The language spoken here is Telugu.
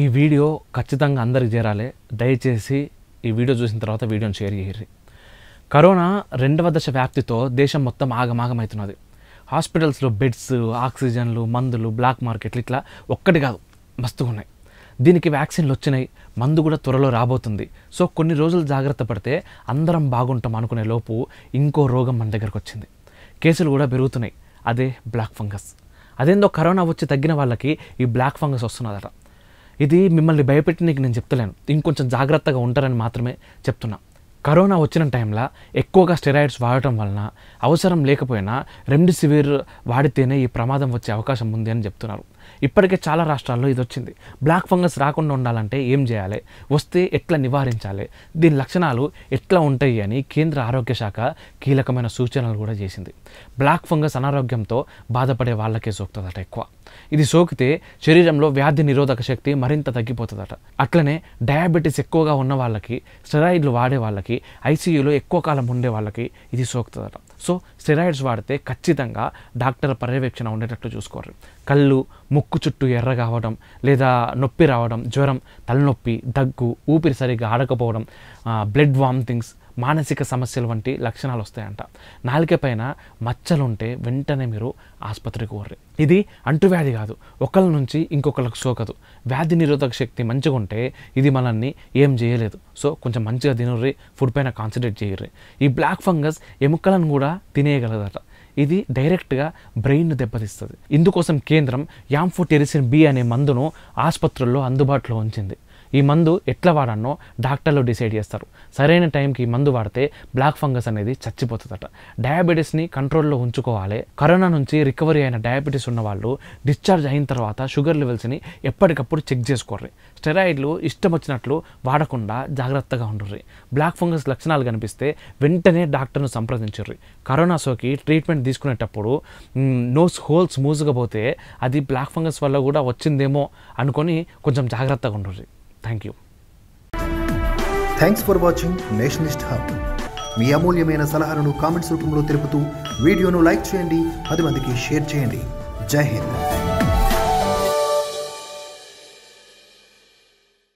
ఈ వీడియో ఖచ్చితంగా అందరికి చేరాలి దయచేసి ఈ వీడియో చూసిన తర్వాత వీడియోని షేర్ చేయర్రి కరోనా రెండవ దశ వ్యాప్తితో దేశం మొత్తం ఆగమాగమవుతున్నది హాస్పిటల్స్లో బెడ్స్ ఆక్సిజన్లు మందులు బ్లాక్ మార్కెట్లు ఇట్లా ఒక్కటి కాదు మస్తు ఉన్నాయి దీనికి వ్యాక్సిన్లు వచ్చినాయి మందు కూడా త్వరలో రాబోతుంది సో కొన్ని రోజులు జాగ్రత్త పడితే అందరం బాగుంటాం అనుకునే లోపు ఇంకో రోగం మన దగ్గరకు వచ్చింది కేసులు కూడా పెరుగుతున్నాయి అదే బ్లాక్ ఫంగస్ అదేందో కరోనా వచ్చి తగ్గిన వాళ్ళకి ఈ బ్లాక్ ఫంగస్ వస్తున్నదట ఇది మిమ్మల్ని భయపెట్టడానికి నేను చెప్తలేను ఇంకొంచెం జాగ్రత్తగా ఉంటారని మాత్రమే చెప్తున్నా కరోనా వచ్చిన టైంలో ఎక్కువగా స్టెరాయిడ్స్ వాడటం వలన అవసరం లేకపోయినా రెమ్డెసివిర్ వాడితేనే ఈ ప్రమాదం వచ్చే అవకాశం ఉంది అని చెప్తున్నారు ఇప్పటికే చాలా రాష్ట్రాల్లో ఇది వచ్చింది బ్లాక్ ఫంగస్ రాకుండా ఉండాలంటే ఏం చేయాలి వస్తే ఎట్లా నివారించాలి దీని లక్షణాలు ఎట్లా ఉంటాయి అని కేంద్ర ఆరోగ్య శాఖ కీలకమైన సూచనలు కూడా చేసింది బ్లాక్ ఫంగస్ అనారోగ్యంతో బాధపడే వాళ్ళకే సోకుతుందట ఎక్కువ ఇది సోకితే శరీరంలో వ్యాధి నిరోధక శక్తి మరింత తగ్గిపోతుందట అట్లనే డయాబెటీస్ ఎక్కువగా ఉన్న వాళ్ళకి స్టెరాయిడ్లు వాడే వాళ్ళకి ఐసీయూలో ఎక్కువ కాలం ఉండే వాళ్ళకి ఇది సోకుతుందట సో స్టెరాయిడ్స్ వాడితే ఖచ్చితంగా డాక్టర్ పర్యవేక్షణ ఉండేటట్లు చూసుకోరు కళ్ళు ముక్కు చుట్టూ ఎర్ర కావడం లేదా నొప్పి రావడం జ్వరం తలనొప్పి దగ్గు ఊపిరి సరిగ్గా ఆడకపోవడం బ్లడ్ వామిటింగ్స్ మానసిక సమస్యలు వంటి లక్షణాలు వస్తాయంట నాలికపైన మచ్చలుంటే వెంటనే మీరు ఆసుపత్రికి కోర్రి ఇది అంటువ్యాధి కాదు ఒకళ్ళ నుంచి ఇంకొకళ్ళకు సోకదు వ్యాధి నిరోధక శక్తి మంచిగా ఉంటే ఇది మనల్ని ఏం చేయలేదు సో కొంచెం మంచిగా తినర్రి ఫుడ్ పైన కాన్సన్ట్రేట్ చేయర్రి ఈ బ్లాక్ ఫంగస్ ఎముకలను కూడా తినేయగలదట ఇది డైరెక్ట్గా బ్రెయిన్ దెబ్బతీస్తుంది ఇందుకోసం కేంద్రం యాంఫోటెరిసిన్ బి అనే మందును ఆసుపత్రుల్లో అందుబాటులో ఉంచింది ఈ మందు ఎట్లా వాడానో డాక్టర్లు డిసైడ్ చేస్తారు సరైన టైంకి మందు వాడితే బ్లాక్ ఫంగస్ అనేది చచ్చిపోతుందట డయాబెటీస్ని కంట్రోల్లో ఉంచుకోవాలి కరోనా నుంచి రికవరీ అయిన డయాబెటీస్ ఉన్న వాళ్ళు డిశ్చార్జ్ అయిన తర్వాత షుగర్ లెవెల్స్ని ఎప్పటికప్పుడు చెక్ చేసుకోర్రి స్టెరాయిడ్లు ఇష్టం వచ్చినట్లు వాడకుండా జాగ్రత్తగా ఉండర్రి బ్లాక్ ఫంగస్ లక్షణాలు కనిపిస్తే వెంటనే డాక్టర్ను సంప్రదించర్రి కరోనా సోకి ట్రీట్మెంట్ తీసుకునేటప్పుడు నోస్ హోల్స్ మూసుకపోతే అది బ్లాక్ ఫంగస్ వల్ల కూడా వచ్చిందేమో అనుకొని కొంచెం జాగ్రత్తగా ఉండరు thank you thanks for watching Nationalist Hub మీ అమూల్యమైన సలహాలను కామెంట్స్ రూపంలో తెలుపుతూ వీడియోను లైక్ చేయండి పది మందికి షేర్ చేయండి జై హింద్